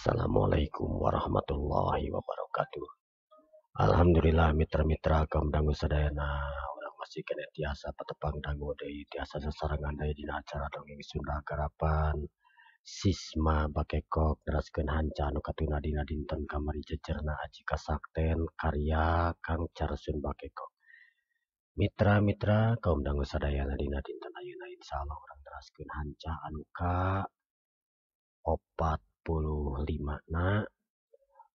Assalamualaikum warahmatullahi wabarakatuh. Alhamdulillah mitra-mitra kaum dangu sadayana orang masih kena tiasa petepang dangu dari tiasa sesarangan dari dina acara dongeng Sunda Karapan sisma bakekok kok hanca anu katuna dina dinten kamari jejerna aji kasakten karya Kang Carsun Bakekok. Mitra-mitra kaum dangu sadayana dina dinten ayeuna insyaallah orang neraskeun hanca anu ka opat nah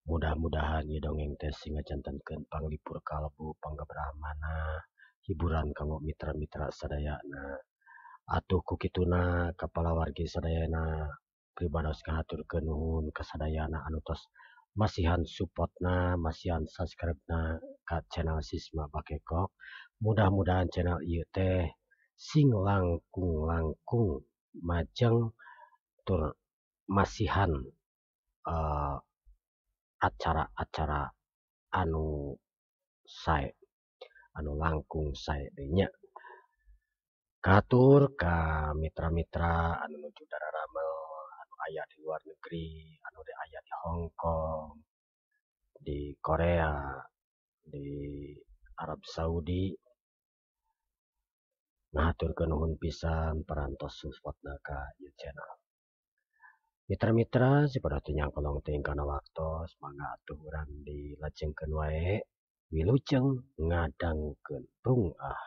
mudah-mudahannya dongeng tes singa jantan kenpang lipur kalebu penggebraana hiburan kang Mitra- Mitra sedayana atuh kuki tununa kepala warga Serayana pribanoskahaturkenun kesadaian Anutus masihan support nah masihan subscribe nah channel sisma pakai kok mudah-mudahan channel y teh sing langkung langkung macem tur masihan eh, acara acara-acara anu saya anu langkung saya denya Katur ka mitra-mitra anu nuju darah ramel anu ayah di luar negeri anu di ayah di Hong di Korea di Arab Saudi ngatur nuhun pisan perantos support naka ya channel hidup Mitra-mira siberatunyang penlong tingkan waktutos manga atuhuran di lajeng gen wae wilujeng ngadang genbunga ah.